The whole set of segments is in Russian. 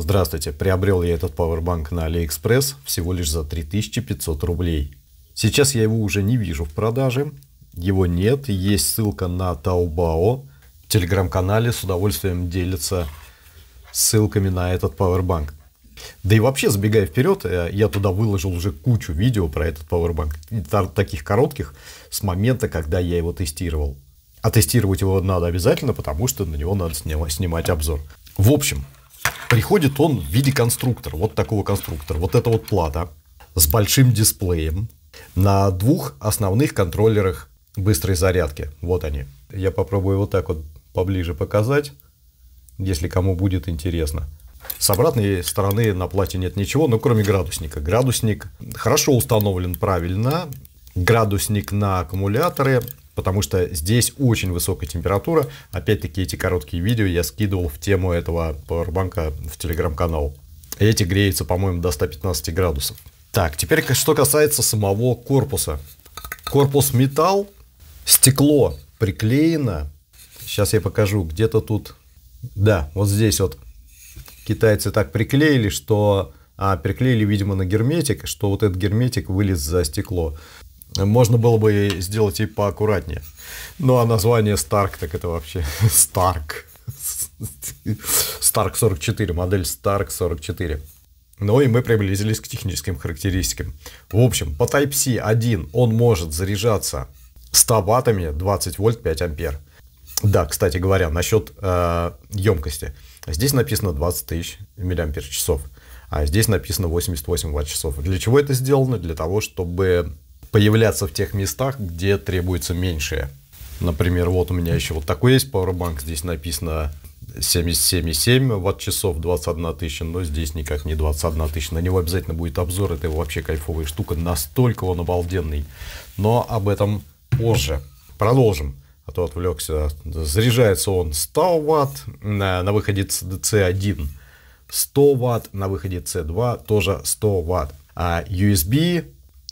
Здравствуйте, приобрел я этот пауэрбанк на AliExpress всего лишь за 3500 рублей. Сейчас я его уже не вижу в продаже, его нет, есть ссылка на Taobao. В телеграм-канале с удовольствием делится ссылками на этот пауэрбанк. Да и вообще, забегая вперед, э, я туда выложил уже кучу видео про этот Powerbank, таких коротких, с момента, когда я его тестировал. А тестировать его надо обязательно, потому что на него надо снимать обзор. В общем, Приходит он в виде конструктора, вот такого конструктора. Вот это вот плата с большим дисплеем на двух основных контроллерах быстрой зарядки. Вот они. Я попробую вот так вот поближе показать, если кому будет интересно. С обратной стороны на плате нет ничего, ну кроме градусника. Градусник хорошо установлен правильно. Градусник на аккумуляторы потому что здесь очень высокая температура. Опять-таки эти короткие видео я скидывал в тему этого пауэрбанка в телеграм-канал. Эти греются, по-моему, до 115 градусов. Так, теперь что касается самого корпуса. Корпус металл, стекло приклеено. Сейчас я покажу, где-то тут, да, вот здесь вот китайцы так приклеили, что а, приклеили, видимо, на герметик, что вот этот герметик вылез за стекло. Можно было бы сделать и поаккуратнее. Ну а название Старк, так это вообще Старк. Старк 44, модель Старк 44. Ну и мы приблизились к техническим характеристикам. В общем, по Type-C 1 он может заряжаться 100 ваттами 20 вольт 5 ампер. Да, кстати говоря, насчет э, емкости. Здесь написано 20 тысяч миллиампер часов, а здесь написано 88 ватт часов. Для чего это сделано? Для того, чтобы появляться в тех местах, где требуется меньшее. Например, вот у меня еще вот такой есть Powerbank, здесь написано 77,7 ватт-часов, 21 тысяча, но здесь никак не 21 тысяча. На него обязательно будет обзор, это вообще кайфовая штука, настолько он обалденный. Но об этом позже. Продолжим, а то отвлекся. Заряжается он 100 ватт, на, на выходе C1 100 ватт, на выходе C2 тоже 100 ватт. А USB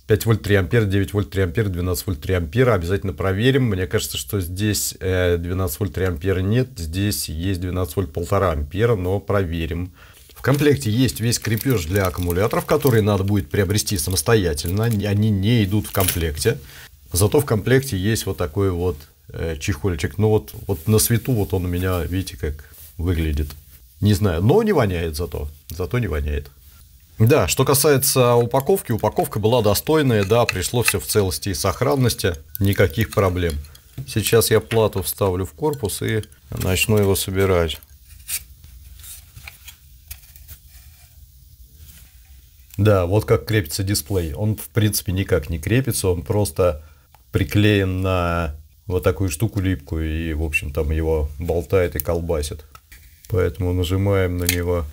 5 вольт 3 ампера, 9 вольт 3 ампера, 12 вольт 3 ампера. Обязательно проверим. Мне кажется, что здесь 12 э, вольт 3 ампера нет. Здесь есть 12 вольт полтора ампера, но проверим. В комплекте есть весь крепеж для аккумуляторов, которые надо будет приобрести самостоятельно. Они не идут в комплекте. Зато в комплекте есть вот такой вот э, чехольчик. Ну вот, вот на свету вот он у меня, видите, как выглядит. Не знаю, но не воняет зато. Зато не воняет. Да, что касается упаковки, упаковка была достойная, да, пришло все в целости и сохранности, никаких проблем. Сейчас я плату вставлю в корпус и начну его собирать. Да, вот как крепится дисплей. Он, в принципе, никак не крепится, он просто приклеен на вот такую штуку липкую и, в общем, там его болтает и колбасит. Поэтому нажимаем на него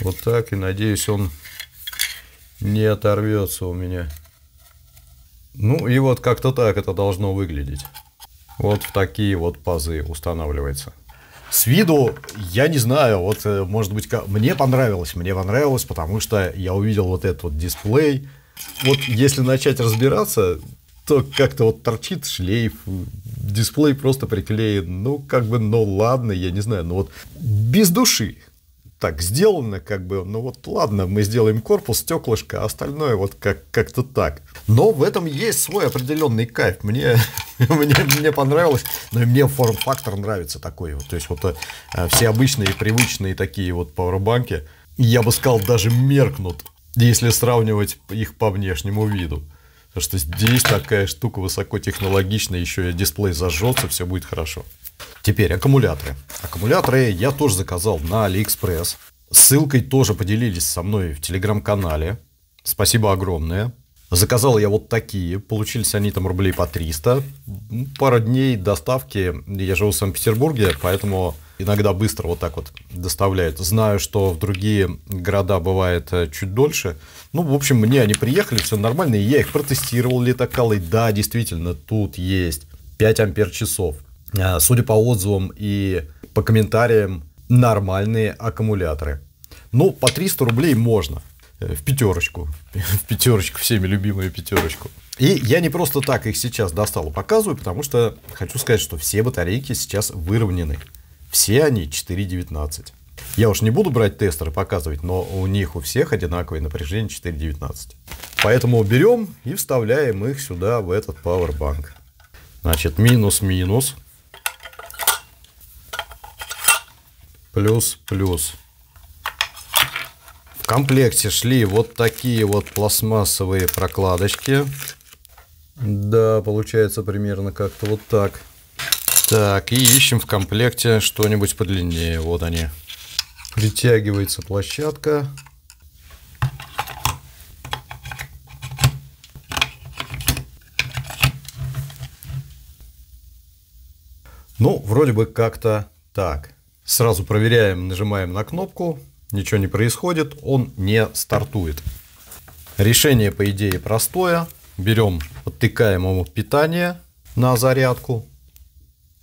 вот так. И надеюсь, он не оторвется у меня. Ну и вот как-то так это должно выглядеть. Вот в такие вот пазы устанавливается. С виду, я не знаю, вот э, может быть, мне понравилось, мне понравилось, потому что я увидел вот этот вот дисплей. Вот если начать разбираться, то как-то вот торчит шлейф, дисплей просто приклеен, ну как бы, ну ладно, я не знаю, Но вот без души, так сделано, как бы, ну вот ладно, мы сделаем корпус, стеклышко, а остальное вот как, как-то так. Но в этом есть свой определенный кайф. Мне, мне, мне понравилось, но ну, и мне форм-фактор нравится такой. Вот, то есть вот э, все обычные, привычные такие вот пауэрбанки, я бы сказал, даже меркнут, если сравнивать их по внешнему виду. Потому что здесь такая штука высокотехнологичная, еще и дисплей зажжется, все будет хорошо. Теперь аккумуляторы. Аккумуляторы я тоже заказал на AliExpress. Ссылкой тоже поделились со мной в телеграм-канале. Спасибо огромное. Заказал я вот такие, получились они там рублей по 300. Пара дней доставки, я живу в Санкт-Петербурге, поэтому иногда быстро вот так вот доставляют. Знаю, что в другие города бывает э, чуть дольше. Ну, в общем, мне они приехали, все нормально, и я их протестировал летокалой. Да, действительно, тут есть 5 ампер часов. А, судя по отзывам и по комментариям, нормальные аккумуляторы. Ну, по 300 рублей можно. Э, в пятерочку. В пятерочку, всеми любимую пятерочку. И я не просто так их сейчас достал и показываю, потому что хочу сказать, что все батарейки сейчас выровнены. Все они 4.19. Я уж не буду брать тестеры показывать, но у них у всех одинаковое напряжение 4.19. Поэтому берем и вставляем их сюда, в этот пауэрбанк. Значит, минус-минус. плюс-плюс. В комплекте шли вот такие вот пластмассовые прокладочки. Да, получается примерно как-то вот так. Так, и ищем в комплекте что-нибудь подлиннее. Вот они. Притягивается площадка. Ну, вроде бы как-то так. Сразу проверяем, нажимаем на кнопку, ничего не происходит, он не стартует. Решение, по идее, простое. Берем, подтыкаем ему питание на зарядку.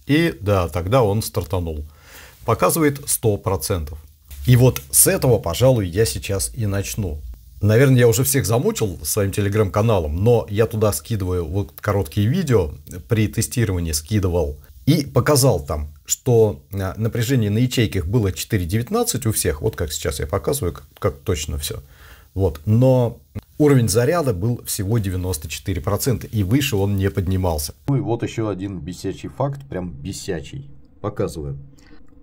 И да, тогда он стартанул. Показывает 100%. И вот с этого, пожалуй, я сейчас и начну. Наверное, я уже всех замучил своим телеграм-каналом, но я туда скидываю вот короткие видео, при тестировании скидывал и показал там, что э, напряжение на ячейках было 4,19 у всех, вот как сейчас я показываю, как, как точно все. Вот. Но уровень заряда был всего 94%, и выше он не поднимался. Ну и вот еще один бесячий факт, прям бесячий. Показываю.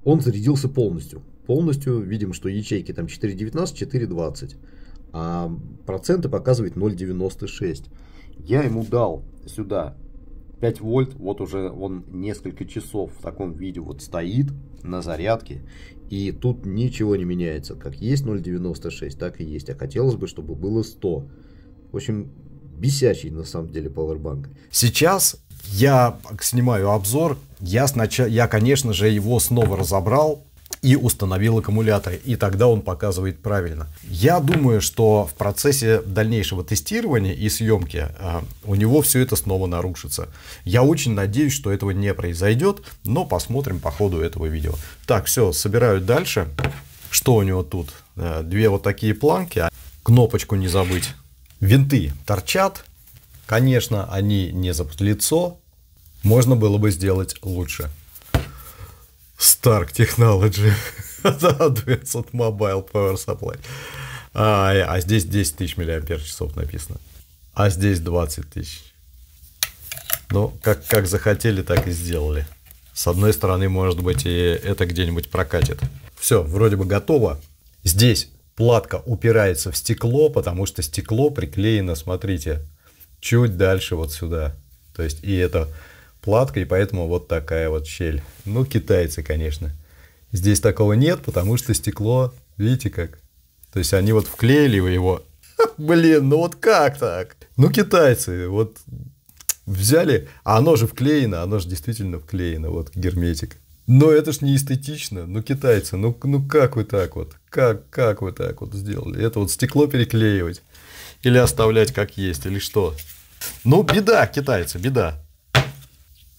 Он зарядился полностью. Полностью видим, что ячейки там 4,19, 4,20, а проценты показывает 0,96. Я ему дал сюда 5 вольт, вот уже он несколько часов в таком виде вот стоит на зарядке, и тут ничего не меняется, как есть 0.96, так и есть, а хотелось бы, чтобы было 100. В общем, бесящий на самом деле пауэрбанк. Сейчас я снимаю обзор, я, сначала, я конечно же его снова разобрал, и установил аккумуляторы. И тогда он показывает правильно. Я думаю, что в процессе дальнейшего тестирования и съемки а, у него все это снова нарушится. Я очень надеюсь, что этого не произойдет, но посмотрим по ходу этого видео. Так, все, собираю дальше. Что у него тут? А, две вот такие планки. А, кнопочку не забыть. Винты торчат. Конечно, они не за лицо. Можно было бы сделать лучше. Stark Technology Advanced Mobile Power Supply. А, а здесь 10 тысяч миллиампер часов написано. А здесь 20 тысяч. Ну, как, как захотели, так и сделали. С одной стороны, может быть, и это где-нибудь прокатит. Все, вроде бы готово. Здесь платка упирается в стекло, потому что стекло приклеено, смотрите, чуть дальше вот сюда. То есть, и это платка, и поэтому вот такая вот щель. Ну, китайцы, конечно. Здесь такого нет, потому что стекло, видите как? То есть они вот вклеили его. Блин, ну вот как так? Ну, китайцы, вот взяли, а оно же вклеено, оно же действительно вклеено, вот герметик. Но это ж не эстетично, ну китайцы, ну, ну как вы так вот, как, как вы так вот сделали? Это вот стекло переклеивать или оставлять как есть, или что? Ну, беда, китайцы, беда.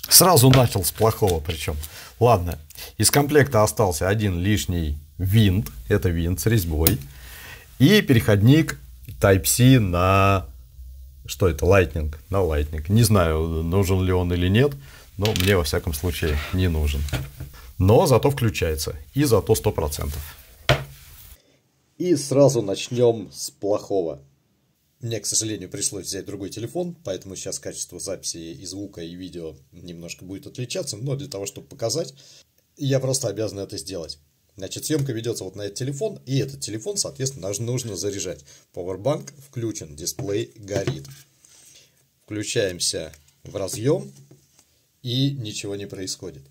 Сразу начал с плохого причем. Ладно, из комплекта остался один лишний винт, это винт с резьбой, и переходник Type-C на... Что это? Lightning? На Lightning. Не знаю, нужен ли он или нет, но мне во всяком случае не нужен. Но зато включается, и зато 100%. И сразу начнем с плохого. Мне, к сожалению, пришлось взять другой телефон, поэтому сейчас качество записи и звука, и видео немножко будет отличаться, но для того, чтобы показать, я просто обязан это сделать. Значит, съемка ведется вот на этот телефон, и этот телефон, соответственно, даже нужно заряжать. Powerbank включен, дисплей горит. Включаемся в разъем, и ничего не происходит.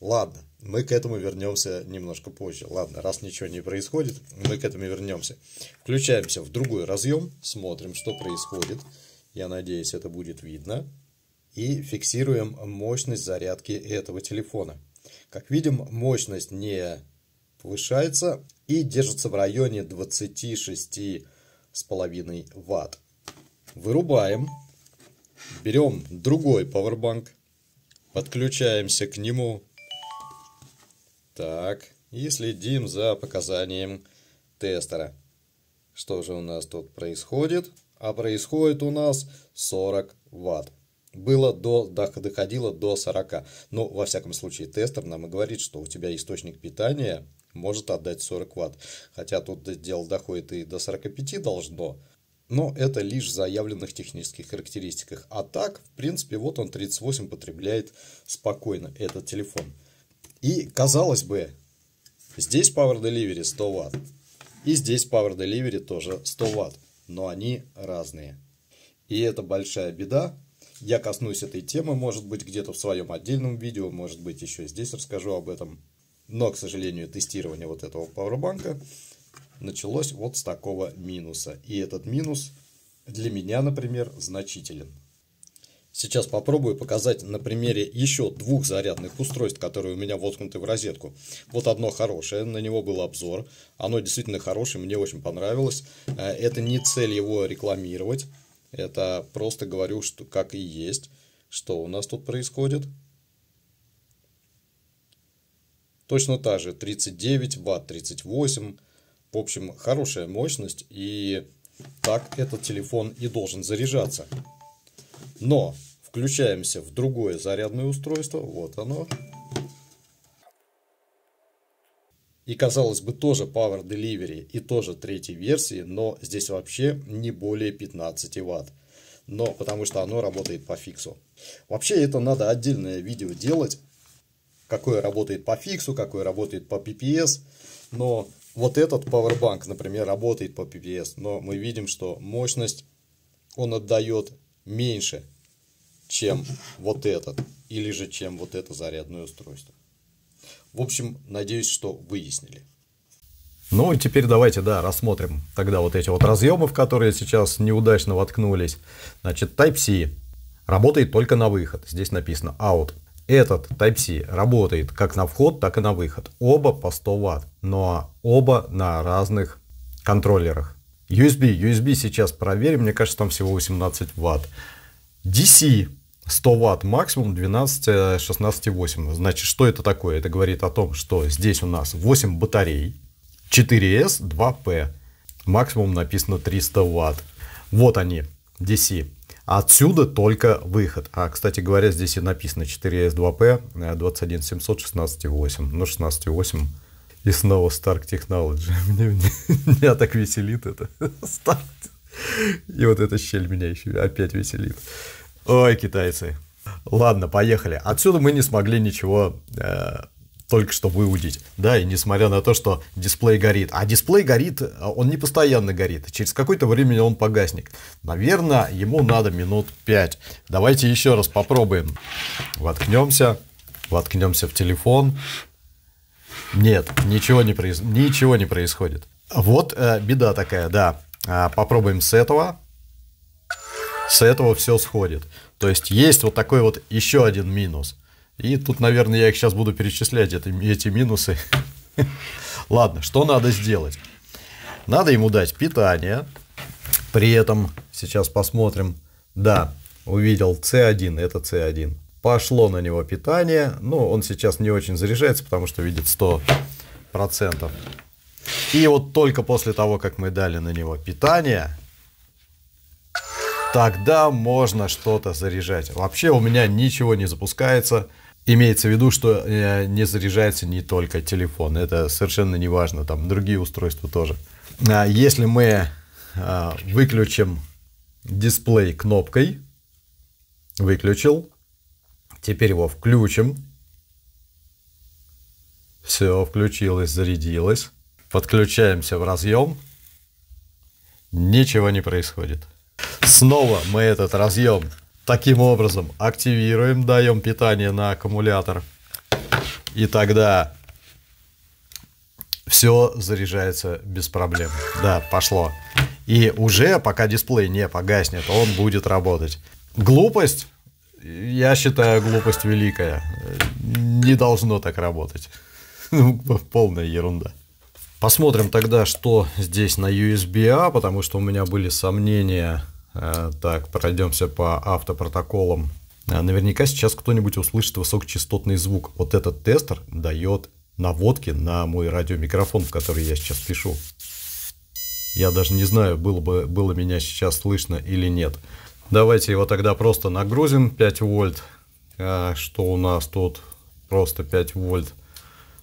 Ладно, мы к этому вернемся немножко позже. Ладно, раз ничего не происходит, мы к этому вернемся. Включаемся в другой разъем, смотрим, что происходит. Я надеюсь, это будет видно. И фиксируем мощность зарядки этого телефона. Как видим, мощность не повышается и держится в районе 26,5 Вт. Вырубаем. Берем другой пауэрбанк. Подключаемся к нему так, и следим за показанием тестера. Что же у нас тут происходит? А происходит у нас 40 ватт. Было до, доходило до 40. Но, во всяком случае, тестер нам и говорит, что у тебя источник питания может отдать 40 ватт. Хотя тут дело доходит и до 45 должно. Но это лишь в заявленных технических характеристиках. А так, в принципе, вот он 38 потребляет спокойно этот телефон. И, казалось бы, здесь Power Delivery 100 Вт. И здесь Power Delivery тоже 100 Вт. Но они разные. И это большая беда. Я коснусь этой темы, может быть, где-то в своем отдельном видео, может быть, еще здесь расскажу об этом. Но, к сожалению, тестирование вот этого пауэрбанка началось вот с такого минуса. И этот минус для меня, например, значителен. Сейчас попробую показать на примере еще двух зарядных устройств, которые у меня воткнуты в розетку. Вот одно хорошее, на него был обзор. Оно действительно хорошее, мне очень понравилось. Э, это не цель его рекламировать. Это просто говорю, что как и есть, что у нас тут происходит. Точно так же, 39 ватт, 38. В общем, хорошая мощность, и так этот телефон и должен заряжаться. Но включаемся в другое зарядное устройство. Вот оно. И казалось бы тоже Power Delivery и тоже третьей версии, но здесь вообще не более 15 ватт. Но потому что оно работает по фиксу. Вообще это надо отдельное видео делать. Какое работает по фиксу, какое работает по PPS. Но вот этот Powerbank, например, работает по PPS. Но мы видим, что мощность он отдает меньше, чем вот этот, или же чем вот это зарядное устройство. В общем, надеюсь, что выяснили. Ну и теперь давайте, да, рассмотрим тогда вот эти вот разъемы, в которые сейчас неудачно воткнулись. Значит, Type-C работает только на выход. Здесь написано out. Этот Type-C работает как на вход, так и на выход. Оба по 100 Вт, но оба на разных контроллерах. USB, USB сейчас проверим, мне кажется, там всего 18 ватт. DC 100 ватт максимум 12, 16, 8. Значит, что это такое? Это говорит о том, что здесь у нас 8 батарей, 4S, 2P. Максимум написано 300 ватт. Вот они, DC. Отсюда только выход. А, кстати говоря, здесь и написано 4S2P 21700 16.8. Ну, 16.8 и снова Stark Technology. Мне, меня так веселит это. Stark. И вот эта щель меня еще опять веселит. Ой, китайцы. Ладно, поехали. Отсюда мы не смогли ничего э, только что выудить. Да, и несмотря на то, что дисплей горит. А дисплей горит, э, он не постоянно горит. Через какое-то время он погаснет. Наверное, ему надо минут 5. Давайте еще раз попробуем. Воткнемся. Воткнемся в телефон. Нет, ничего не, произ... ничего не происходит. Вот э, беда такая, да. А, попробуем с этого. С этого все сходит. То есть есть вот такой вот еще один минус. И тут, наверное, я их сейчас буду перечислять, это, эти минусы. Ладно, что надо сделать? Надо ему дать питание. При этом, сейчас посмотрим, да, увидел C1, это C1 пошло на него питание. Ну, он сейчас не очень заряжается, потому что видит 100%. И вот только после того, как мы дали на него питание, тогда можно что-то заряжать. Вообще у меня ничего не запускается. Имеется в виду, что э, не заряжается не только телефон. Это совершенно не важно. Там другие устройства тоже. А если мы э, выключим дисплей кнопкой, выключил, Теперь его включим. Все, включилось, зарядилось. Подключаемся в разъем. Ничего не происходит. Снова мы этот разъем таким образом активируем, даем питание на аккумулятор. И тогда все заряжается без проблем. Да, пошло. И уже пока дисплей не погаснет, он будет работать. Глупость я считаю глупость великая. Не должно так работать. Ну, полная ерунда. Посмотрим тогда, что здесь на USB-A, а, потому что у меня были сомнения. Э, так, пройдемся по автопротоколам. Э, наверняка сейчас кто-нибудь услышит высокочастотный звук. Вот этот тестер дает наводки на мой радиомикрофон, в который я сейчас пишу. Я даже не знаю, было бы было меня сейчас слышно или нет. Давайте его тогда просто нагрузим 5 вольт. А, что у нас тут? Просто 5 вольт.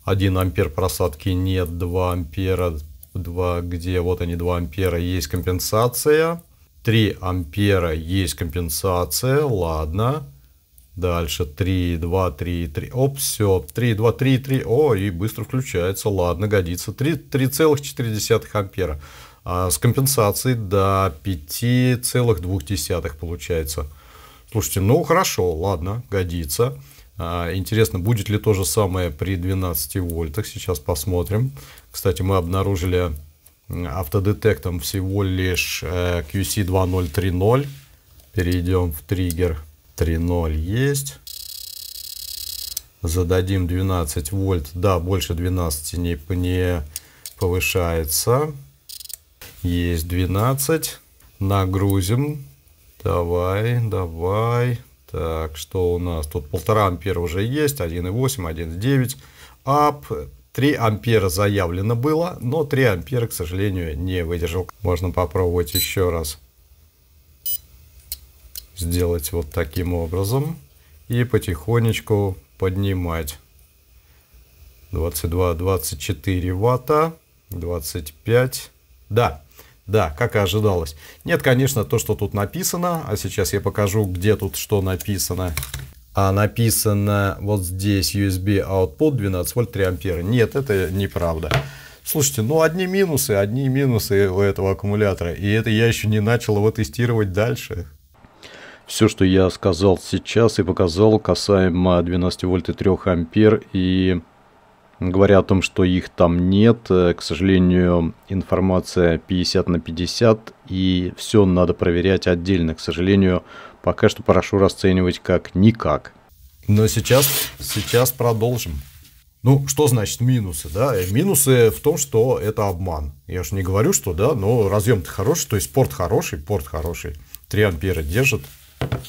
1 ампер просадки нет, 2 ампера, 2, где вот они 2 ампера, есть компенсация. 3 ампера есть компенсация, ладно. Дальше 3, 2, 3, 3. Оп, все. 3, 2, 3, 3. О, и быстро включается. Ладно, годится. 3,4 ампера. А с компенсацией до 5,2 получается. Слушайте, ну хорошо, ладно, годится. А, интересно, будет ли то же самое при 12 вольтах, сейчас посмотрим. Кстати, мы обнаружили автодетектом всего лишь э, QC2030. Перейдем в триггер 3.0 есть. Зададим 12 вольт. Да, больше 12 не, не повышается. Есть 12. Нагрузим. Давай, давай. Так, что у нас? Тут 1,5 ампера уже есть. 1,8, 1,9. Ап. 3 ампера заявлено было, но 3 ампера, к сожалению, не выдержал. Можно попробовать еще раз сделать вот таким образом и потихонечку поднимать. 22-24 ватта, 25, да, да, как и ожидалось. Нет, конечно, то, что тут написано. А сейчас я покажу, где тут что написано. А написано вот здесь USB output 12 вольт 3 ампера. Нет, это неправда. Слушайте, ну одни минусы, одни минусы у этого аккумулятора. И это я еще не начал его тестировать дальше. Все, что я сказал сейчас и показал, касаемо 12 вольт и 3 ампер и говоря о том, что их там нет. Э, к сожалению, информация 50 на 50, и все надо проверять отдельно. К сожалению, пока что прошу расценивать как никак. Но сейчас, сейчас продолжим. Ну, что значит минусы, да? Э, минусы в том, что это обман. Я же не говорю, что, да, но разъем-то хороший, то есть порт хороший, порт хороший. 3 ампера держит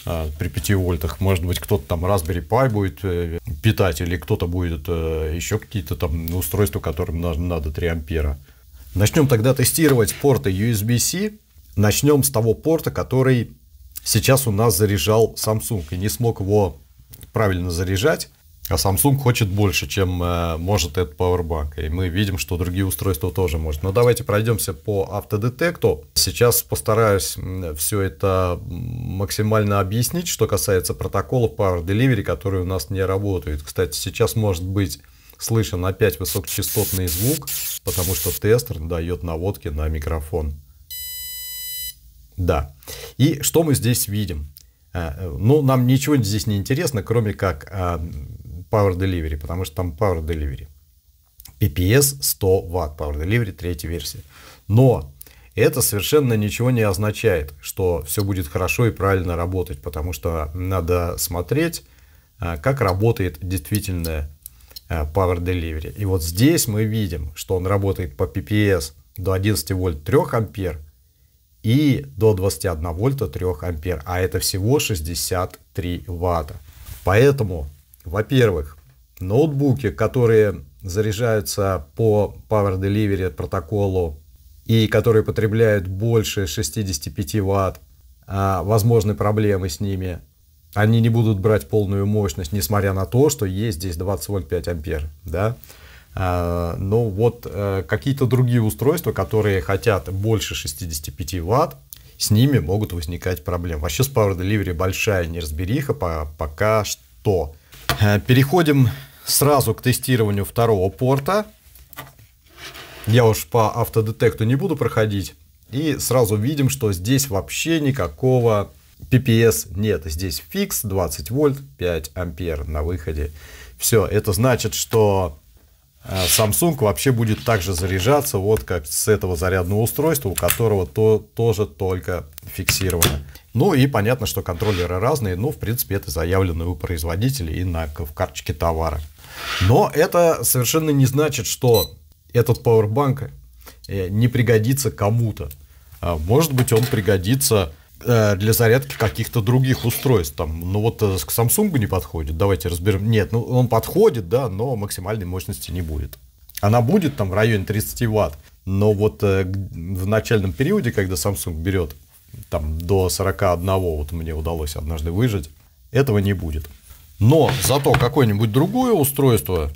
а, при 5 вольтах. Может быть, кто-то там Raspberry Pi будет э, питать, или кто-то будет э, еще какие-то там устройства, которым надо 3 ампера. Начнем тогда тестировать порты USB-C. Начнем с того порта, который сейчас у нас заряжал Samsung и не смог его правильно заряжать. А Samsung хочет больше, чем э, может этот Powerbank. И мы видим, что другие устройства тоже может. Но давайте пройдемся по автодетекту. Сейчас постараюсь все это максимально объяснить, что касается протоколов Power Delivery, которые у нас не работают. Кстати, сейчас может быть слышен опять высокочастотный звук, потому что тестер дает наводки на микрофон. Да. И что мы здесь видим? Э, ну, нам ничего здесь не интересно, кроме как а, Power Delivery, потому что там Power Delivery. PPS 100 Вт Power Delivery третья версия, Но это совершенно ничего не означает, что все будет хорошо и правильно работать, потому что надо смотреть, а, как работает действительно а, Power Delivery. И вот здесь мы видим, что он работает по PPS до 11 вольт 3 ампер и до 21 вольта 3 ампер, а это всего 63 ватта. Поэтому во-первых, ноутбуки, которые заряжаются по Power Delivery протоколу и которые потребляют больше 65 ватт, а, возможны проблемы с ними. Они не будут брать полную мощность, несмотря на то, что есть здесь 20 вольт 5 ампер. Да? А, Но ну вот э, какие-то другие устройства, которые хотят больше 65 ватт, с ними могут возникать проблемы. Вообще а с Power Delivery большая неразбериха пока что. Э, переходим сразу к тестированию второго порта. Я уж по автодетекту не буду проходить. И сразу видим, что здесь вообще никакого PPS нет. Здесь фикс, 20 вольт, 5 ампер на выходе. Все, это значит, что а Samsung вообще будет также заряжаться вот как с этого зарядного устройства, у которого то, тоже только фиксировано. Ну и понятно, что контроллеры разные, но в принципе это заявлено у производителей и на, в карточке товара. Но это совершенно не значит, что этот Powerbank э, не пригодится кому-то. А может быть, он пригодится Э, для зарядки каких-то других устройств. Там, ну вот э, к Samsung не подходит, давайте разберем. Нет, ну он подходит, да, но максимальной мощности не будет. Она будет там в районе 30 ватт, но вот э, в начальном периоде, когда Samsung берет там до 41, вот мне удалось однажды выжить, этого не будет. Но зато какое-нибудь другое устройство,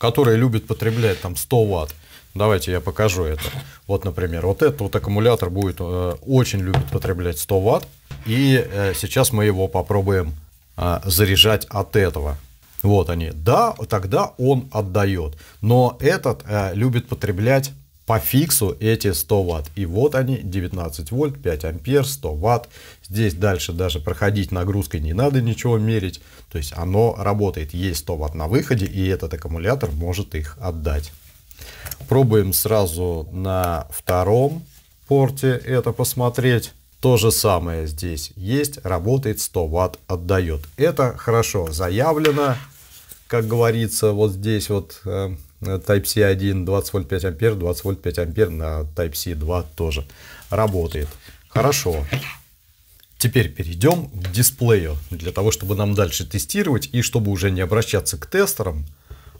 которое любит потреблять там 100 ватт, Давайте я покажу это. Вот, например, вот этот вот аккумулятор будет э, очень любит потреблять 100 ватт. И э, сейчас мы его попробуем э, заряжать от этого. Вот они. Да, тогда он отдает. Но этот э, любит потреблять по фиксу эти 100 ватт. И вот они 19 вольт, 5 ампер, 100 ватт. Здесь дальше даже проходить нагрузкой не надо ничего мерить. То есть оно работает. Есть 100 ватт на выходе и этот аккумулятор может их отдать. Пробуем сразу на втором порте это посмотреть. То же самое здесь есть, работает 100 ватт, отдает. Это хорошо заявлено, как говорится, вот здесь вот э, Type-C 1 20 вольт 5 ампер, 20 вольт 5 ампер на Type-C 2 тоже работает. Хорошо. Теперь перейдем к дисплею, для того, чтобы нам дальше тестировать и чтобы уже не обращаться к тестерам,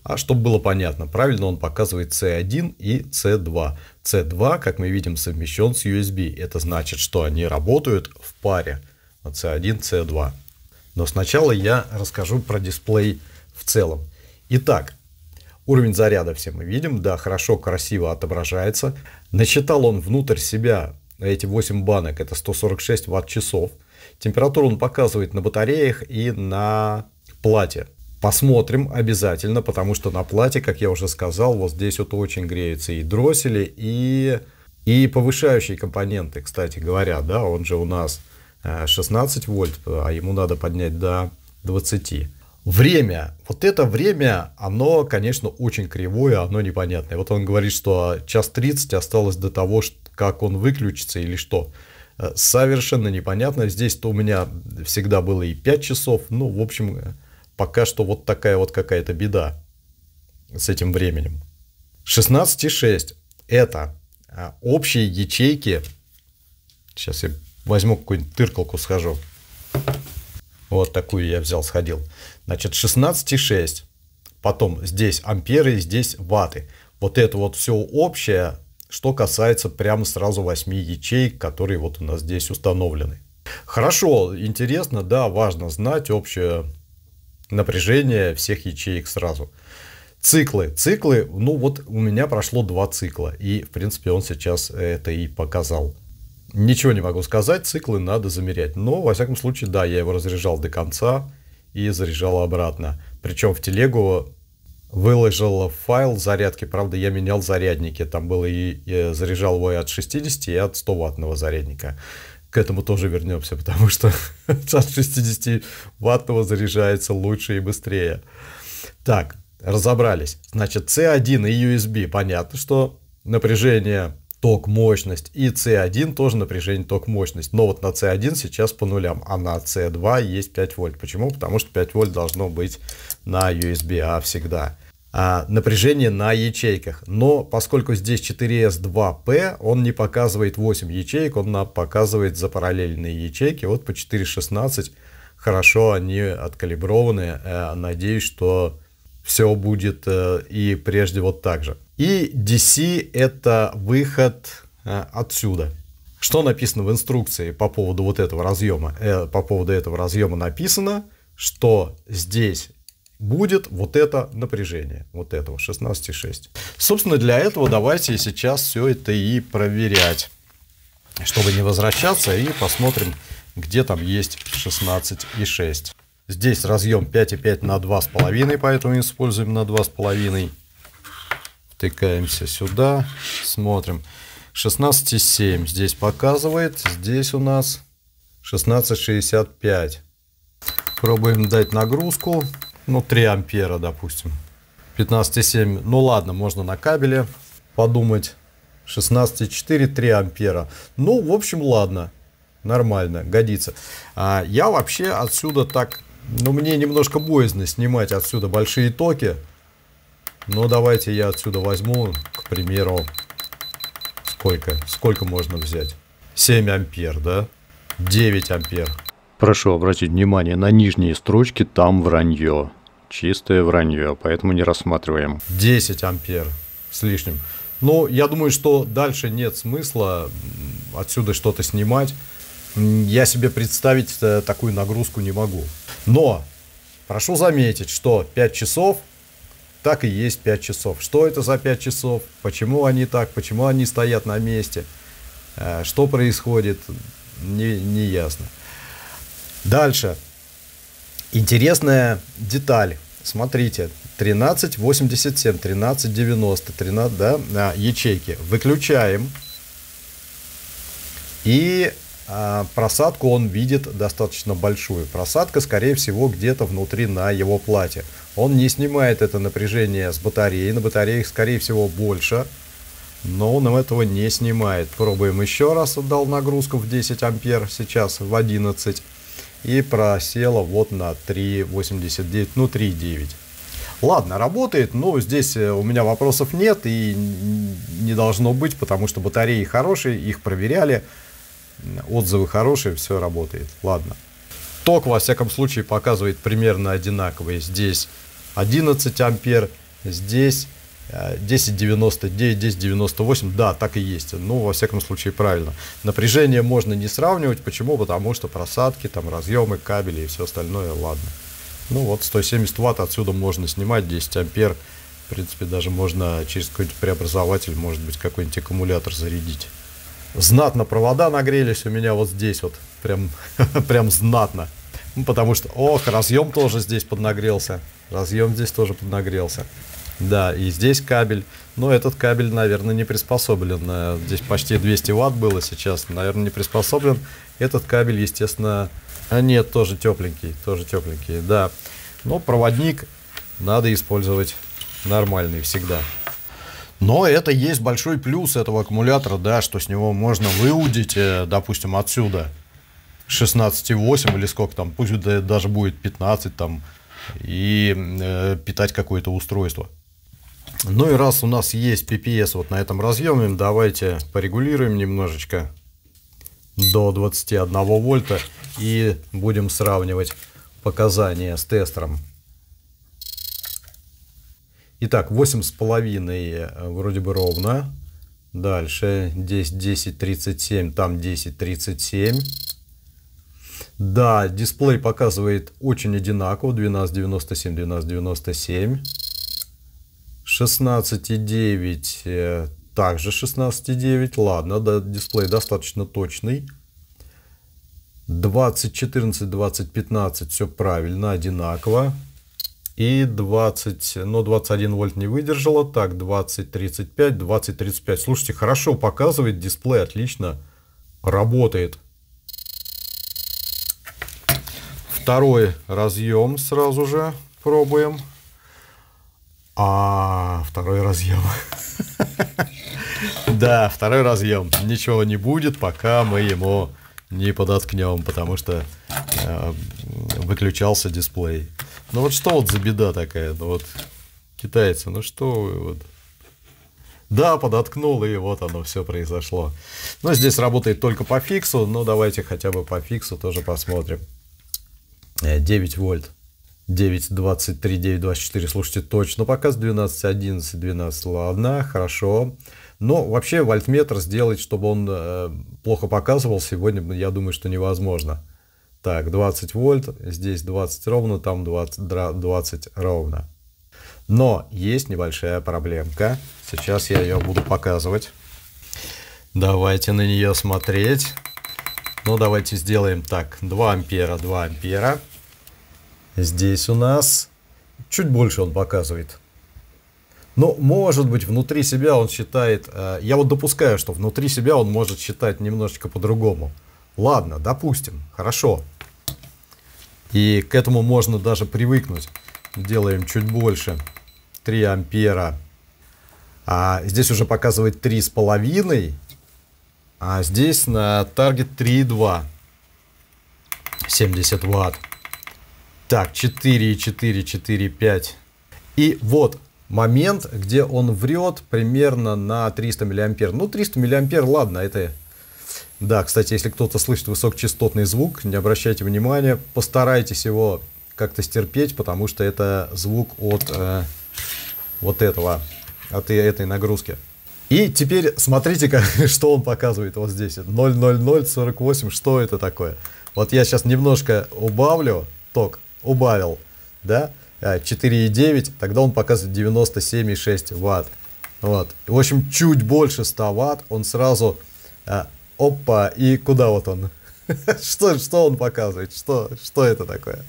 а чтобы было понятно, правильно он показывает C1 и C2. C2, как мы видим, совмещен с USB. Это значит, что они работают в паре C1, C2. Но сначала я расскажу про дисплей в целом. Итак, уровень заряда все мы видим. Да, хорошо, красиво отображается. Насчитал он внутрь себя эти 8 банок, это 146 ватт-часов. Температуру он показывает на батареях и на плате. Посмотрим обязательно, потому что на плате, как я уже сказал, вот здесь вот очень греется и дроссели, и, и повышающие компоненты, кстати говоря, да, он же у нас 16 э, вольт, а ему надо поднять до 20. Время. Вот это время, оно, конечно, очень кривое, оно непонятное. Вот он говорит, что час 30 осталось до того, как он выключится или что. Э, совершенно непонятно. Здесь-то у меня всегда было и 5 часов. Ну, в общем, э, Пока что вот такая вот какая-то беда с этим временем. 16,6 это а, общие ячейки. Сейчас я возьму какую-нибудь тыркалку, схожу. Вот такую я взял, сходил. Значит, 16,6. Потом здесь амперы, здесь ваты. Вот это вот все общее, что касается прямо сразу 8 ячеек, которые вот у нас здесь установлены. Хорошо, интересно, да, важно знать общее напряжение всех ячеек сразу. Циклы. Циклы, ну вот у меня прошло два цикла, и в принципе он сейчас это и показал. Ничего не могу сказать, циклы надо замерять. Но, во всяком случае, да, я его разряжал до конца и заряжал обратно. Причем в телегу выложил файл зарядки, правда, я менял зарядники. Там было и, и э, заряжал его и от 60, и от 100 ваттного зарядника к этому тоже вернемся, потому что от 60 ваттного заряжается лучше и быстрее. Так, разобрались. Значит, C1 и USB. Понятно, что напряжение ток мощность и C1 тоже напряжение ток мощность. Но вот на C1 сейчас по нулям, а на C2 есть 5 вольт. Почему? Потому что 5 вольт должно быть на USB, а всегда. А, напряжение на ячейках. Но поскольку здесь 4S2P, он не показывает 8 ячеек, он показывает за параллельные ячейки. Вот по 4.16 хорошо они откалиброваны. Э, надеюсь, что все будет э, и прежде вот так же. И DC это выход э, отсюда. Что написано в инструкции по поводу вот этого разъема? по поводу этого разъема написано, что здесь будет вот это напряжение, вот этого 16,6. Собственно, для этого давайте сейчас все это и проверять, чтобы не возвращаться, и посмотрим, где там есть 16,6. Здесь разъем 5,5 на 2,5, поэтому используем на 2,5. Втыкаемся сюда, смотрим. 16,7 здесь показывает, здесь у нас 16,65. Пробуем дать нагрузку ну 3 ампера, допустим. 15,7, ну ладно, можно на кабеле подумать. 16,4, 3 ампера. Ну, в общем, ладно, нормально, годится. А я вообще отсюда так, ну мне немножко боязно снимать отсюда большие токи. Но давайте я отсюда возьму, к примеру, сколько, сколько можно взять? 7 ампер, да? 9 ампер. Прошу обратить внимание на нижние строчки, там вранье. Чистое вранье, поэтому не рассматриваем. 10 ампер с лишним. Ну, я думаю, что дальше нет смысла отсюда что-то снимать. Я себе представить э, такую нагрузку не могу. Но прошу заметить, что 5 часов так и есть 5 часов. Что это за 5 часов? Почему они так? Почему они стоят на месте? Э, что происходит? Не, не ясно. Дальше. Интересная деталь. Смотрите, 1387, 1390, 13, да, на ячейке Выключаем. И а, просадку он видит достаточно большую. Просадка, скорее всего, где-то внутри на его плате. Он не снимает это напряжение с батареи. На батареях, скорее всего, больше. Но он этого не снимает. Пробуем еще раз. Отдал нагрузку в 10 ампер. Сейчас в 11 и просела вот на 3,89, ну 3,9. Ладно, работает, но здесь э, у меня вопросов нет и не должно быть, потому что батареи хорошие, их проверяли, отзывы хорошие, все работает. Ладно. Ток, во всяком случае, показывает примерно одинаковый. Здесь 11 ампер, здесь 10.99, 10.98, да, так и есть. Ну, во всяком случае, правильно. Напряжение можно не сравнивать. Почему? Потому что просадки, там, разъемы, кабели и все остальное, ладно. Ну, вот 170 ватт отсюда можно снимать, 10 ампер. В принципе, даже можно через какой-нибудь преобразователь, может быть, какой-нибудь аккумулятор зарядить. Знатно провода нагрелись у меня вот здесь вот. Прям, прям знатно. Ну, потому что, ох, разъем тоже здесь поднагрелся. Разъем здесь тоже поднагрелся. Да, и здесь кабель. Но этот кабель, наверное, не приспособлен. Э, здесь почти 200 ватт было сейчас, наверное, не приспособлен. Этот кабель, естественно, а нет, тоже тепленький, тоже тепленький, да. Но проводник надо использовать нормальный всегда. Но это есть большой плюс этого аккумулятора, да, что с него можно выудить, э, допустим, отсюда 16,8 или сколько там, пусть даже будет 15 там, и э, питать какое-то устройство. Ну и раз у нас есть PPS вот на этом разъеме, давайте порегулируем немножечко до 21 вольта и будем сравнивать показания с тестером. Итак, 8,5 э, вроде бы ровно. Дальше 10, 10, 37, там 10, 37. Да, дисплей показывает очень одинаково, 12,97, 12,97. 16,9 э, также 16,9. Ладно, да, дисплей достаточно точный. 20, 14, 20, 15 все правильно, одинаково. И 20, но 21 вольт не выдержала. Так, 20, 35, 20, 35. Слушайте, хорошо показывает дисплей, отлично работает. Второй разъем сразу же пробуем. А, второй разъем. Да, второй разъем. Ничего не будет, пока мы ему не подоткнем, потому что э, выключался дисплей. Ну вот что вот за беда такая? Ну вот китайцы, ну что вы вот. Да, подоткнул, и вот оно все произошло. Но ну, здесь работает только по фиксу, но давайте хотя бы по фиксу тоже посмотрим. 9 э, вольт. 9.23, 9.24, слушайте, точно показ 12, 11, 12, ладно, хорошо. Но вообще вольтметр сделать, чтобы он э, плохо показывал, сегодня, я думаю, что невозможно. Так, 20 вольт, здесь 20 ровно, там 20, 20 ровно. Но есть небольшая проблемка. Сейчас я ее буду показывать. Давайте на нее смотреть. Ну, давайте сделаем так. 2 ампера, 2 ампера. Здесь у нас чуть больше он показывает. но может быть, внутри себя он считает... Э, я вот допускаю, что внутри себя он может считать немножечко по-другому. Ладно, допустим, хорошо. И к этому можно даже привыкнуть. Делаем чуть больше. 3 ампера. А здесь уже показывает 3,5. А здесь на таргет 3,2. 70 ватт. Так, 4, 4, 4, 5. И вот момент, где он врет примерно на 300 миллиампер. Ну, 300 миллиампер, ладно, это... Да, кстати, если кто-то слышит высокочастотный звук, не обращайте внимания, постарайтесь его как-то стерпеть, потому что это звук от э, вот этого, от этой нагрузки. И теперь смотрите, как, что он показывает вот здесь. 00048, что это такое? Вот я сейчас немножко убавлю ток, убавил, да, 4,9, э, тогда он показывает 97,6 ватт. Вот. В общем, чуть больше 100 ватт, он сразу, э, опа, и куда вот он? что, что он показывает? Что, что это такое?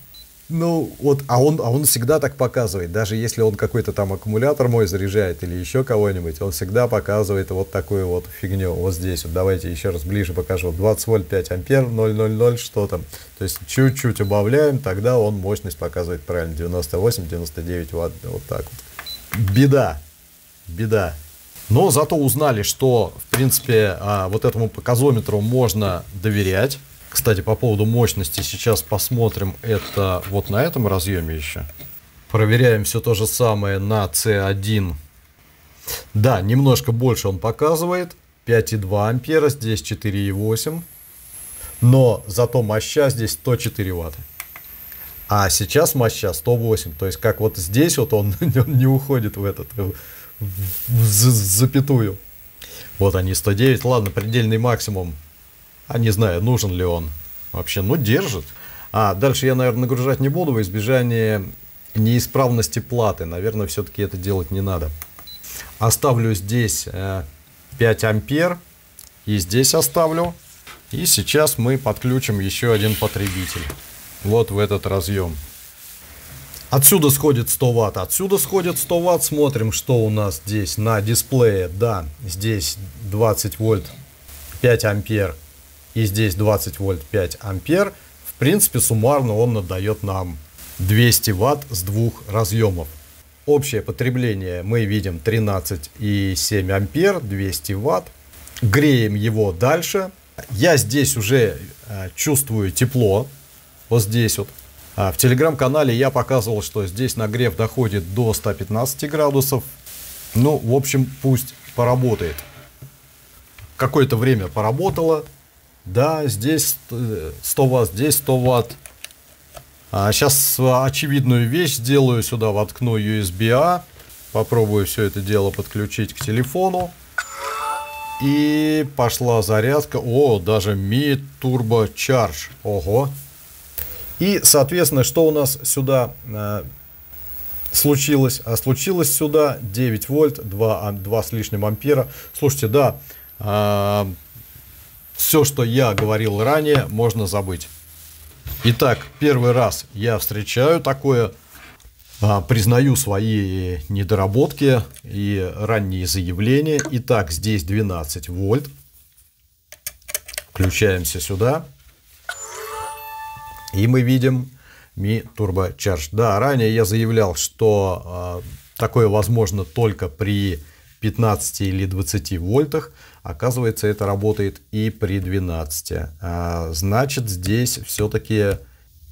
Ну, вот, а он, а он всегда так показывает, даже если он какой-то там аккумулятор мой заряжает или еще кого-нибудь, он всегда показывает вот такую вот фигню, вот здесь, вот давайте еще раз ближе покажу, 20 вольт, 5 ампер, 0,00, что там, то есть чуть-чуть убавляем, тогда он мощность показывает правильно, 98-99 ватт, вот так вот. Беда, беда. Но зато узнали, что, в принципе, а, вот этому показометру можно доверять, кстати, по поводу мощности сейчас посмотрим это вот на этом разъеме еще. Проверяем все то же самое на C1. Да, немножко больше он показывает. 5,2 ампера, здесь 4,8. Но зато моща здесь 104 ватта. А сейчас моща 108. То есть как вот здесь вот он, он не уходит в этот в, в, в запятую. Вот они 109. Ладно, предельный максимум а не знаю, нужен ли он вообще, но держит. А, дальше я, наверное, нагружать не буду во избежание неисправности платы. Наверное, все-таки это делать не надо. Оставлю здесь 5 э, ампер. И здесь оставлю. И сейчас мы подключим еще один потребитель. Вот в этот разъем. Отсюда сходит 100 ватт, отсюда сходит 100 ватт. Смотрим, что у нас здесь на дисплее. Да, здесь 20 вольт, 5 ампер и здесь 20 вольт 5 ампер, в принципе суммарно он отдает нам 200 ватт с двух разъемов. Общее потребление мы видим 13,7 ампер, 200 ватт. Греем его дальше. Я здесь уже э, чувствую тепло, вот здесь вот. А, в телеграм-канале я показывал, что здесь нагрев доходит до 115 градусов. Ну, в общем, пусть поработает. Какое-то время поработало, да, здесь 100 э, ватт, здесь 100 ватт. А сейчас очевидную вещь сделаю. Сюда воткну USB-A. Попробую все это дело подключить к телефону. И пошла зарядка. О, даже Mi Turbo Charge. Ого. И, соответственно, что у нас сюда э, случилось? А случилось сюда 9 вольт, 2, 2 а, с лишним ампера. Слушайте, да, э, все, что я говорил ранее, можно забыть. Итак, первый раз я встречаю такое, а, признаю свои недоработки и ранние заявления. Итак, здесь 12 вольт. Включаемся сюда. И мы видим Mi Turbo Charge. Да, ранее я заявлял, что а, такое возможно только при 15 или 20 вольтах. Оказывается, это работает и при 12. А, значит, здесь все-таки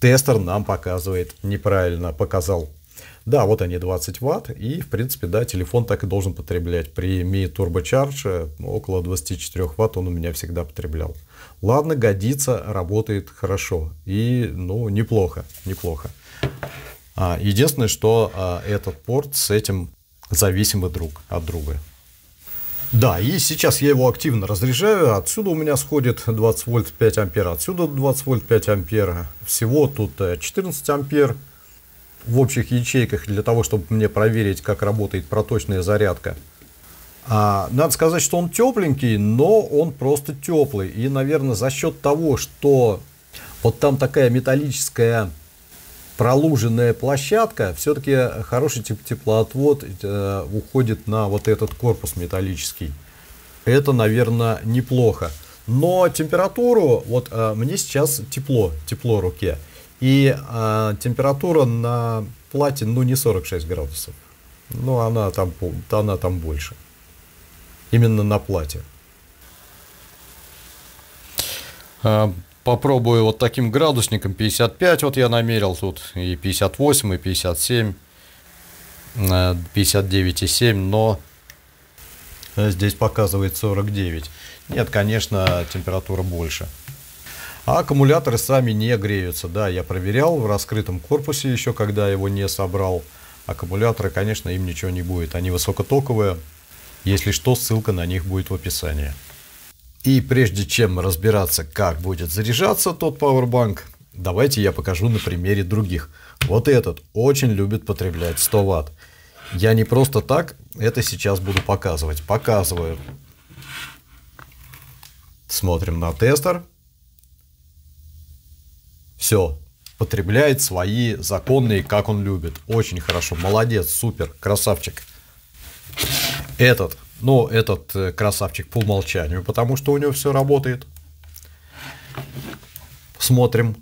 тестер нам показывает неправильно, показал. Да, вот они 20 ватт, и в принципе, да, телефон так и должен потреблять. При Mi Turbo Charge ну, около 24 ватт он у меня всегда потреблял. Ладно, годится, работает хорошо. И, ну, неплохо, неплохо. А, единственное, что а, этот порт с этим зависимы друг от друга. Да, и сейчас я его активно разряжаю. Отсюда у меня сходит 20 вольт 5 ампер, отсюда 20 вольт 5 ампер. Всего тут 14 э, ампер в общих ячейках для того, чтобы мне проверить, как работает проточная зарядка. А, надо сказать, что он тепленький, но он просто теплый. И, наверное, за счет того, что вот там такая металлическая пролуженная площадка, все-таки хороший теплоотвод э, уходит на вот этот корпус металлический. Это, наверное, неплохо. Но температуру, вот э, мне сейчас тепло, тепло руке. И э, температура на плате, ну, не 46 градусов. Ну, она там, она там больше. Именно на плате. А, попробую вот таким градусником 55 вот я намерил тут и 58 и 57 59,7 э, но э, здесь показывает 49 нет конечно температура больше а аккумуляторы сами не греются да я проверял в раскрытом корпусе еще когда его не собрал аккумуляторы конечно им ничего не будет они высокотоковые если что ссылка на них будет в описании и прежде чем разбираться, как будет заряжаться тот Powerbank, давайте я покажу на примере других. Вот этот очень любит потреблять 100 Вт. Я не просто так это сейчас буду показывать. Показываю. Смотрим на тестер. Все, потребляет свои законные, как он любит. Очень хорошо, молодец, супер, красавчик. Этот но этот э, красавчик по умолчанию, потому что у него все работает. Смотрим.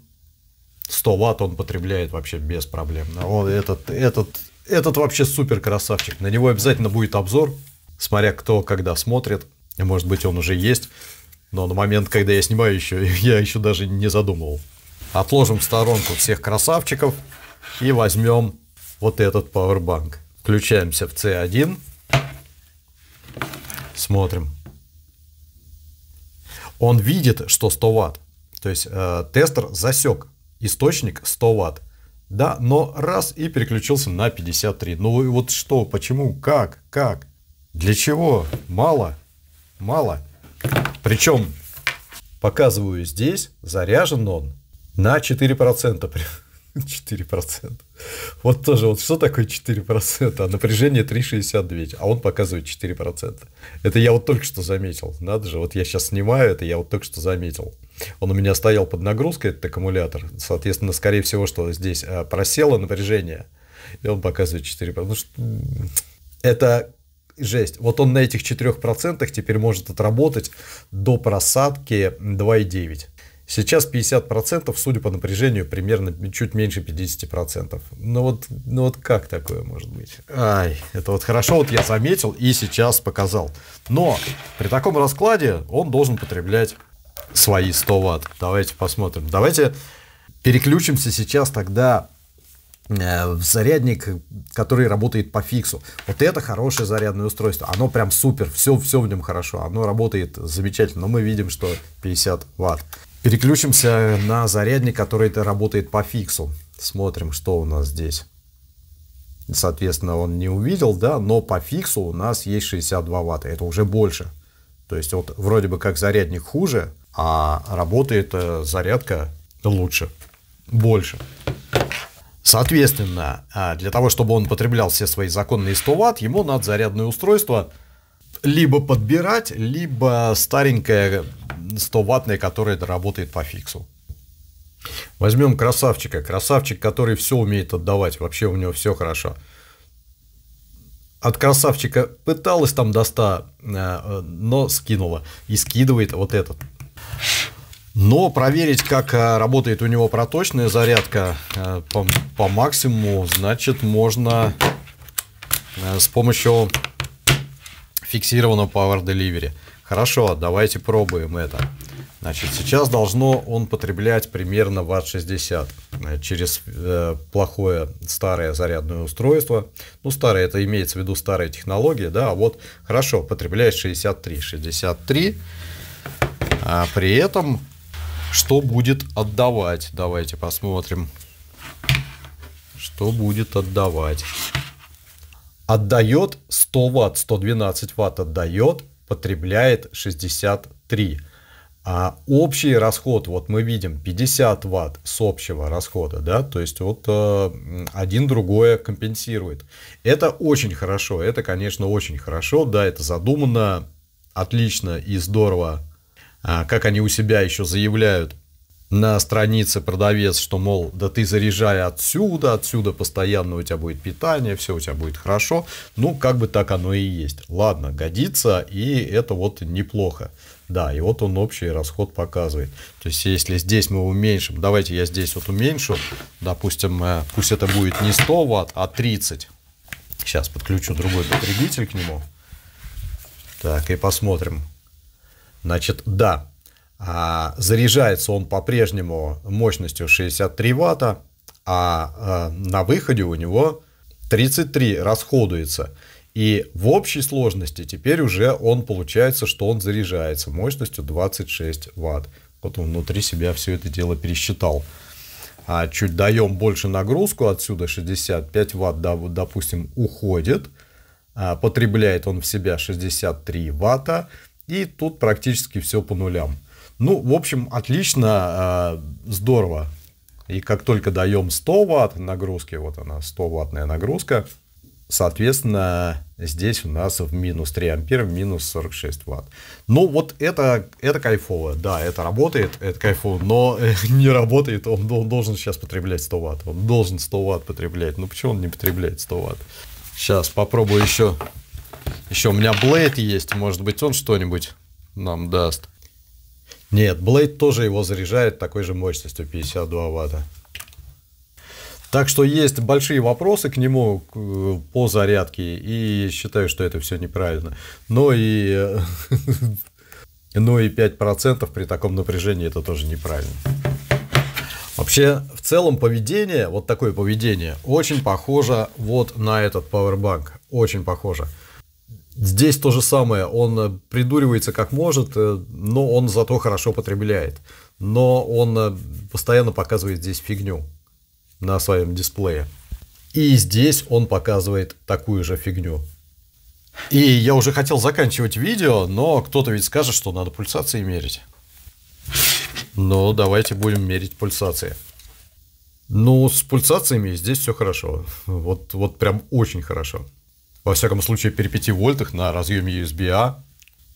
100 ватт он потребляет вообще без проблем. А он, этот, этот, этот вообще супер красавчик. На него обязательно будет обзор, смотря кто когда смотрит. Может быть, он уже есть. Но на момент, когда я снимаю еще, я еще даже не задумывал. Отложим в сторонку всех красавчиков и возьмем вот этот пауэрбанк. Включаемся в C1. Смотрим. Он видит, что 100 ватт. То есть э, тестер засек источник 100 ватт. Да, но раз и переключился на 53. Ну и вот что, почему, как, как, для чего? Мало, мало. Причем, показываю здесь, заряжен он на 4%. 4%. Вот тоже, вот что такое 4%? А напряжение 3,62, а он показывает 4%. Это я вот только что заметил. Надо же, вот я сейчас снимаю это, я вот только что заметил. Он у меня стоял под нагрузкой, этот аккумулятор. Соответственно, скорее всего, что здесь а, просело напряжение, и он показывает 4%. Ну, Это жесть. Вот он на этих 4% теперь может отработать до просадки 2,9. Сейчас 50%, судя по напряжению, примерно чуть меньше 50%. Но ну вот, ну вот как такое может быть? Ай, это вот хорошо, вот я заметил и сейчас показал. Но при таком раскладе он должен потреблять свои 100 ватт. Давайте посмотрим. Давайте переключимся сейчас тогда э, в зарядник, который работает по фиксу. Вот это хорошее зарядное устройство. Оно прям супер, все, все в нем хорошо, оно работает замечательно. Но мы видим, что 50 ватт. Переключимся на зарядник, который работает по фиксу. Смотрим, что у нас здесь. Соответственно, он не увидел, да, но по фиксу у нас есть 62 ватта. Это уже больше. То есть вот вроде бы как зарядник хуже, а работает э, зарядка лучше, больше. Соответственно, э, для того, чтобы он потреблял все свои законные 100 ватт, ему надо зарядное устройство – либо подбирать, либо старенькая 100-ваттная, которая работает по фиксу. Возьмем красавчика. Красавчик, который все умеет отдавать. Вообще у него все хорошо. От красавчика пыталась там до 100, э, но скинула. И скидывает вот этот. Но проверить, как э, работает у него проточная зарядка э, по, по максимуму, значит, можно с помощью фиксированного Power Delivery. Хорошо, давайте пробуем это. Значит, сейчас должно он потреблять примерно Вт 60 э, через э, плохое старое зарядное устройство. Ну, старое, это имеется в виду старые технологии, да, а вот хорошо, потребляет 63. 63. А при этом, что будет отдавать? Давайте посмотрим, что будет отдавать отдает 100 ватт, 112 ватт отдает, потребляет 63. А общий расход, вот мы видим 50 ватт с общего расхода, да, то есть вот э, один другое компенсирует. Это очень хорошо, это, конечно, очень хорошо, да, это задумано отлично и здорово, а, как они у себя еще заявляют на странице продавец, что, мол, да ты заряжай отсюда, отсюда постоянно у тебя будет питание, все у тебя будет хорошо. Ну, как бы так оно и есть. Ладно, годится, и это вот неплохо. Да, и вот он общий расход показывает. То есть, если здесь мы уменьшим, давайте я здесь вот уменьшу, допустим, э, пусть это будет не 100 ватт, а 30. Сейчас подключу другой потребитель к нему. Так, и посмотрим. Значит, да, а, заряжается он по-прежнему мощностью 63 ватта, а, а на выходе у него 33 расходуется. И в общей сложности теперь уже он получается, что он заряжается мощностью 26 ватт. Вот он внутри себя все это дело пересчитал. А чуть даем больше нагрузку отсюда 65 ватт, да, вот, допустим, уходит. А потребляет он в себя 63 ватта. И тут практически все по нулям. Ну, в общем, отлично, а, здорово. И как только даем 100 ватт нагрузки, вот она 100 ваттная нагрузка, соответственно, здесь у нас в минус 3 ампера, в минус 46 ватт. Ну, вот это, это кайфово, да, это работает, это кайфово, но э, не работает, он, должен сейчас потреблять 100 ватт, он должен 100 ватт потреблять, ну почему он не потребляет 100 ватт? Сейчас попробую еще, еще у меня Blade есть, может быть, он что-нибудь нам даст. Нет, Blade тоже его заряжает такой же мощностью 52 ватта. Так что есть большие вопросы к нему по зарядке, и считаю, что это все неправильно. Но и, э, но и 5% при таком напряжении это тоже неправильно. Вообще, в целом поведение, вот такое поведение, очень похоже вот на этот Powerbank. Очень похоже. Здесь то же самое, он э, придуривается как может, э, но он зато хорошо потребляет. Но он э, постоянно показывает здесь фигню на своем дисплее. И здесь он показывает такую же фигню. И я уже хотел заканчивать видео, но кто-то ведь скажет, что надо пульсации мерить. Но ну, давайте будем мерить пульсации. Ну, с пульсациями здесь все хорошо. Вот, вот прям очень хорошо во всяком случае, при 5 вольтах на разъеме USB-A. А.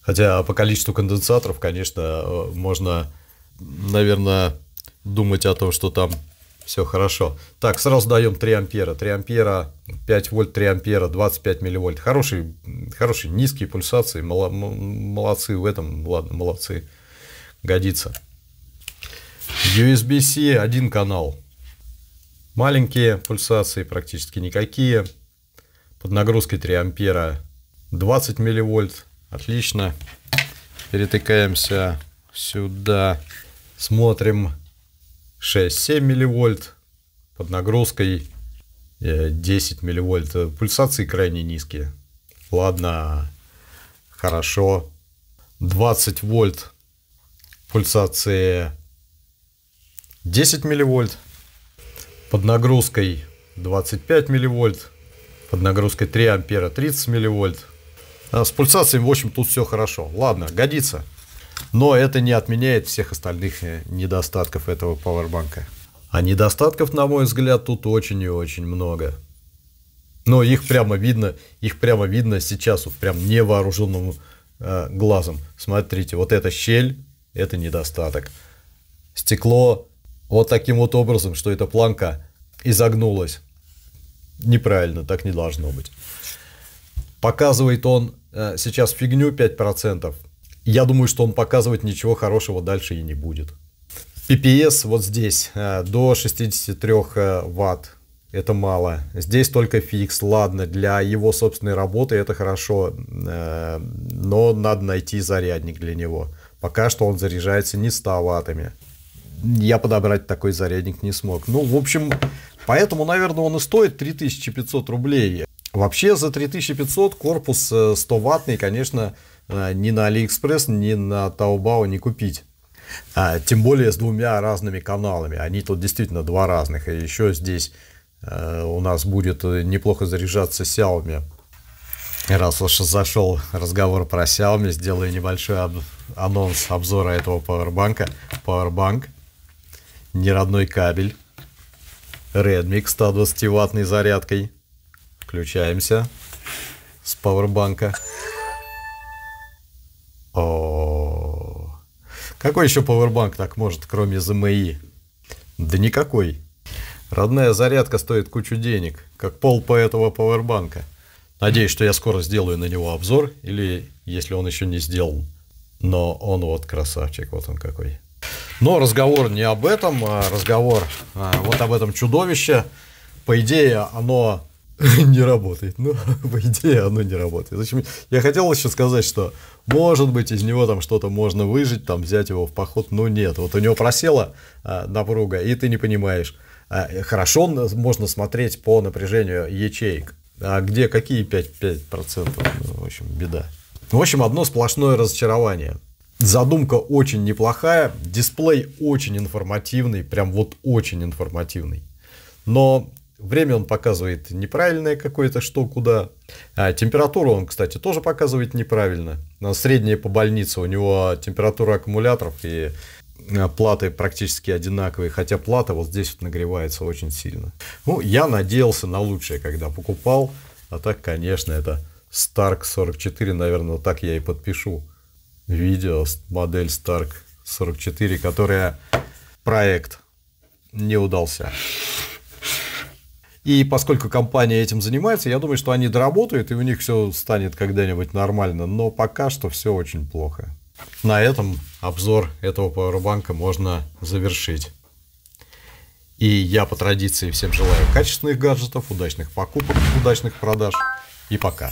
Хотя по количеству конденсаторов, конечно, э, можно, наверное, думать о том, что там все хорошо. Так, сразу даем 3 ампера. 3 ампера, 5 вольт, 3 ампера, 25 милливольт. Хороший, хороший, низкие пульсации. молодцы в этом. Ладно, молодцы. Годится. USB-C один канал. Маленькие пульсации, практически никакие под нагрузкой 3 ампера 20 милливольт. Отлично. Перетыкаемся сюда. Смотрим 6-7 милливольт под нагрузкой 10 э, милливольт. Пульсации крайне низкие. Ладно, хорошо. 20 вольт пульсации 10 милливольт под нагрузкой 25 милливольт под нагрузкой 3 ампера 30 милливольт. А с пульсацией, в общем, тут все хорошо. Ладно, годится. Но это не отменяет всех остальных э, недостатков этого пауэрбанка. А недостатков, на мой взгляд, тут очень и очень много. Но их прямо видно, их прямо видно сейчас, вот прям невооруженным э, глазом. Смотрите, вот эта щель, это недостаток. Стекло вот таким вот образом, что эта планка изогнулась неправильно, так не должно быть. Показывает он э, сейчас фигню 5%. Я думаю, что он показывать ничего хорошего дальше и не будет. PPS вот здесь э, до 63 э, ватт. Это мало. Здесь только фикс. Ладно, для его собственной работы это хорошо. Э, но надо найти зарядник для него. Пока что он заряжается не 100 ваттами я подобрать такой зарядник не смог. Ну, в общем, Поэтому, наверное, он и стоит 3500 рублей. Вообще за 3500 корпус 100-ваттный, э, конечно, э, ни на Алиэкспресс, ни на Таобао не купить. А, тем более с двумя разными каналами. Они тут действительно два разных. И еще здесь э, у нас будет неплохо заряжаться Xiaomi. Раз уж зашел разговор про Xiaomi, сделаю небольшой об, анонс обзора этого пауэрбанка. Пауэрбанк, не родной кабель. Redmi 120-ваттной зарядкой. Включаемся с пауэрбанка. О, какой еще пауэрбанк так может, кроме ZMI? Да никакой. Родная зарядка стоит кучу денег, как пол по этого пауэрбанка. Надеюсь, что я скоро сделаю на него обзор, или если он еще не сделал. Но он вот красавчик, вот он какой. Но разговор не об этом, а разговор а, вот об этом чудовище. По идее, оно не работает. Ну, по идее, оно не работает. Зачем? Я хотел еще сказать, что может быть из него там что-то можно выжить, там взять его в поход, но нет. Вот у него просела а, напруга, и ты не понимаешь. А, хорошо можно смотреть по напряжению ячеек. А где какие 5-5%? Ну, в общем, беда. В общем, одно сплошное разочарование. Задумка очень неплохая, дисплей очень информативный, прям вот очень информативный. Но время он показывает неправильное какое-то что куда. А, температуру он, кстати, тоже показывает неправильно. на Средняя по больнице у него температура аккумуляторов и э, платы практически одинаковые, хотя плата вот здесь вот нагревается очень сильно. Ну, я надеялся на лучшее, когда покупал, а так, конечно, это Stark 44, наверное, так я и подпишу видео, модель Stark 44, которая проект не удался. И поскольку компания этим занимается, я думаю, что они доработают, и у них все станет когда-нибудь нормально. Но пока что все очень плохо. На этом обзор этого пауэрбанка можно завершить. И я по традиции всем желаю качественных гаджетов, удачных покупок, удачных продаж и пока.